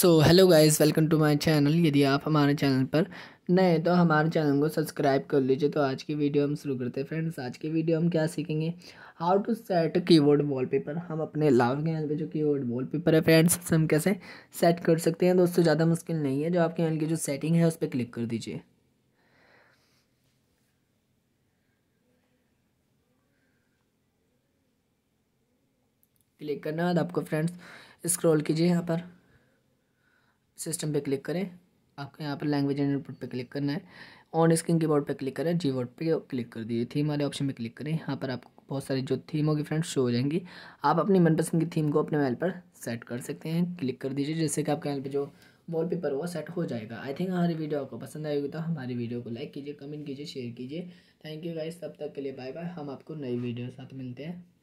so hello guys welcome to my channel यदि आप हमारे चैनल पर नए तो हमारे चैनल को सब्सक्राइब कर लीजिए तो आज की वीडियो हम शुरू करते हैं फ्रेंड्स आज की वीडियो हम क्या सीखेंगे how to set keyboard wallpaper हम अपने लाभ के पे जो कीबोर्ड वॉलपेपर है फ्रेंड्स उससे हम कैसे सेट कर सकते हैं दोस्तों ज़्यादा मुश्किल नहीं है जो आपके यहाँ की जो सेटिंग है उस पर क्लिक कर दीजिए क्लिक करना बाद आपको फ्रेंड्स स्क्रॉल कीजिए यहाँ पर सिस्टम पे क्लिक करें आपको यहाँ पर लैंग्वेज एंड इनपुट पे क्लिक करना है ऑन स्क्रीन कीबोर्ड पे क्लिक करें जी वर्ड पर क्लिक कर दीजिए थीम वाले ऑप्शन पे क्लिक करें यहाँ पर आपको बहुत सारी जो थीम होगी फ्रेंड शो हो जाएंगी आप अपनी मनपसंद की थीम को अपने मोबाइल पर सेट कर सकते हैं क्लिक कर दीजिए जिससे कि आपके मोबाइल पर जो वॉलपेपर वो सेट हो जाएगा आई थिंक हमारी वीडियो आपको पसंद आएगी तो हमारी वीडियो को लाइक कीजिए कमेंट कीजिए शेयर कीजिए थैंक यू गाइस तब तक के लिए बाय बाय हम आपको नई वीडियो साथ मिलते हैं